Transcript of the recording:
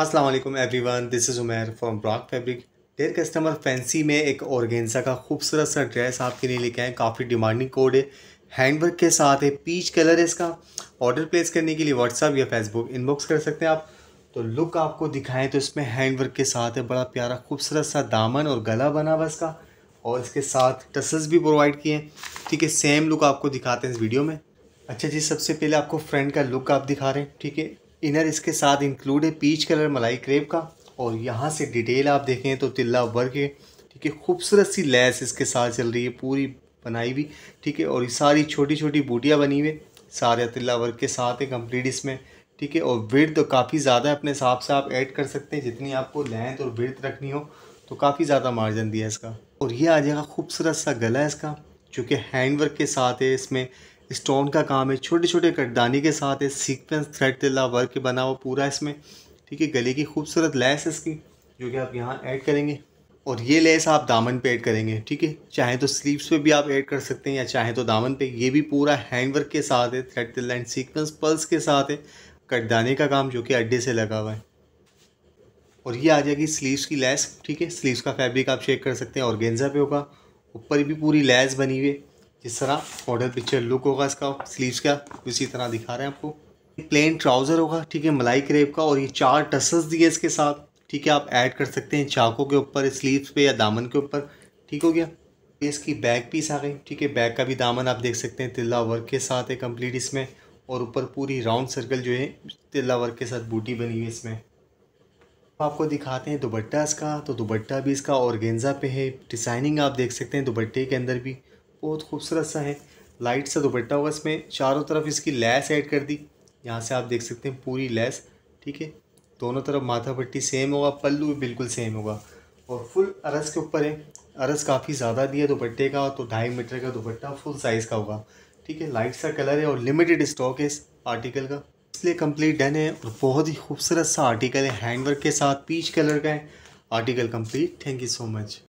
Aslam everyone this is Umer from Brock fabric dear customer fancy में एक organza का खूबसूरत सा ड्रेस आपके लिए लेके आए काफ़ी डिमांडिंग कोड है हैंडवर्क के साथ है पीच कलर है इसका ऑर्डर प्लेस करने के लिए व्हाट्सअप या फेसबुक इनबॉक्स कर सकते हैं आप तो लुक आपको दिखाएं तो इसमें हैंडवर्क के साथ है बड़ा प्यारा खूबसूरत सा दामन और गला बना हुआ इसका और इसके साथ टसल्स भी प्रोवाइड किए हैं ठीक है सेम लुक आपको दिखाते हैं इस वीडियो में अच्छा जी सबसे पहले आपको फ्रंट का लुक आप दिखा रहे हैं ठीक है इनर इसके साथ इंक्लूड है पीच कलर मलाई क्रेप का और यहाँ से डिटेल आप देखें तो तिल्ला वर्क है ठीक है खूबसूरत सी लैस इसके साथ चल रही है पूरी बनाई हुई ठीक है और ये सारी छोटी छोटी बूटियाँ बनी हुई सारे तिल्ला वर्क के साथ है कम्प्लीट इसमें ठीक है और वर्थ तो काफ़ी ज़्यादा है अपने हिसाब से आप ऐड कर सकते हैं जितनी आपको लेंथ और वर्थ रखनी हो तो काफ़ी ज़्यादा मार्जिन दिया इसका और ये आ जाएगा खूबसूरत सा गला इसका चूँकि हैंड वर्क के साथ है इसमें स्टोन का काम है छोटे छोटे कटदानी के साथ है सीक्वेंस थ्रेड तिल्ला वर्क बना हुआ पूरा इसमें ठीक है गले की खूबसूरत लैस इसकी जो कि आप यहाँ ऐड करेंगे और ये लेस आप दामन पे ऐड करेंगे ठीक है चाहे तो स्लीव्स पे भी आप ऐड कर सकते हैं या चाहे तो दामन पे ये भी पूरा हैंडवर्क के साथ है थ्रेड तिल एंड सीक्वेंस पल्स के साथ है कटदाने का काम जो कि अड्डे से लगा हुआ है और ये आ जाएगी स्लीव्स की लेस ठीक है स्लीव्स का फैब्रिक आप चेक कर सकते हैं और गेंजा पे होगा ऊपर भी पूरी लेस बनी हुई है जिस तरह मॉडल पिक्चर लुक होगा इसका स्लीव्स का उसी तरह दिखा रहे हैं आपको प्लेन ट्राउज़र होगा ठीक है मलाई क्रेप का और ये चार टसल्स दिए इसके साथ ठीक है आप ऐड कर सकते हैं चाकों के ऊपर स्लीव्स पे या दामन के ऊपर ठीक हो गया ये इसकी बैक पीस आ गई ठीक है बैक का भी दामन आप देख सकते हैं तिल्ला वर्क के साथ है कम्प्लीट इसमें और ऊपर पूरी राउंड सर्कल जो है तिल्ला वर्क के साथ बूटी बनी हुई है इसमें आपको दिखाते हैं दुबट्टा इसका तो दुबट्टा भी इसका और पे है डिज़ाइनिंग आप देख सकते हैं दुबट्टे के अंदर भी बहुत खूबसूरत सा है लाइट सा दुपट्टा होगा इसमें चारों तरफ इसकी लैस ऐड कर दी यहाँ से आप देख सकते हैं पूरी लैस ठीक है दोनों तरफ माथा पट्टी सेम होगा पल्लू भी बिल्कुल सेम होगा और फुल अरस के ऊपर है अरस काफ़ी ज़्यादा दिया दुपट्टे का तो ढाई मीटर का दुपट्टा फुल साइज़ का होगा ठीक है लाइट सा कलर है और लिमिटेड स्टॉक है इस आर्टिकल का इसलिए कम्प्लीट डन है और बहुत ही खूबसूरत सा आर्टिकल है हैंडवर्क के साथ पीच कलर का है article complete thank you so much